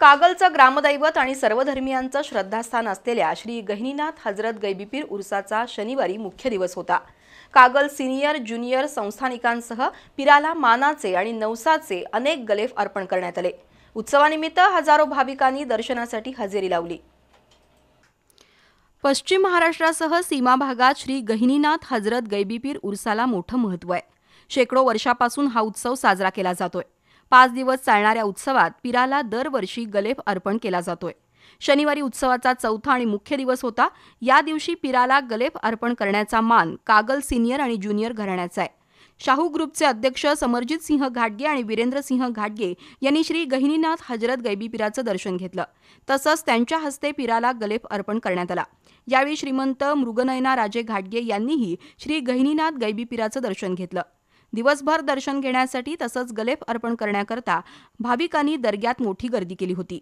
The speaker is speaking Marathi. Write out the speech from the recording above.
कागलचं ग्रामदैवत आणि सर्वधर्मियांचं श्रद्धास्थान असलेल्या श्री गहिनीनाथ हजरत गैबीपीर उर्साचा शनिवारी मुख्य दिवस होता कागल सिनियर ज्युनियर संस्थानिकांसह पिराला मानाचे आणि नवसाचे अनेक गलेफ अर्पण करण्यात आले उत्सवानिमित्त हजारो भाविकांनी दर्शनासाठी हजेरी लावली पश्चिम महाराष्ट्रासह सीमा भागात श्री गहिनीनाथ हजरत गैबीपीर उर्साला मोठं महत्त्व आहे शेकडो वर्षापासून हा उत्सव साजरा केला जातोय पाच दिवस चालणाऱ्या उत्सवात पीराला दरवर्षी गलेफ अर्पण केला जातोय शनिवारी उत्सवाचा चौथा आणि मुख्य दिवस होता या दिवशी पीराला गलेफ अर्पण करण्याचा मान कागल सिनियर आणि ज्युनियर घराण्याचा आहे शाहू ग्रुपचे अध्यक्ष समरजित सिंह घाटगे आणि वीरेंद्र सिंह घाटगे यांनी श्री गहिनीनाथ हजरत गैबी दर्शन घेतलं तसंच त्यांच्या हस्ते पीराला गलेफ अर्पण करण्यात आला यावेळी श्रीमंत मृगनयना राजे घाटगे यांनीही श्री गहिनीनाथ गैबी दर्शन घेतलं दिवसभर दर्शन घेण्यासाठी तसंच गलेफ अर्पण करण्याकरता भाविकांनी दर्ग्यात मोठी गर्दी केली होती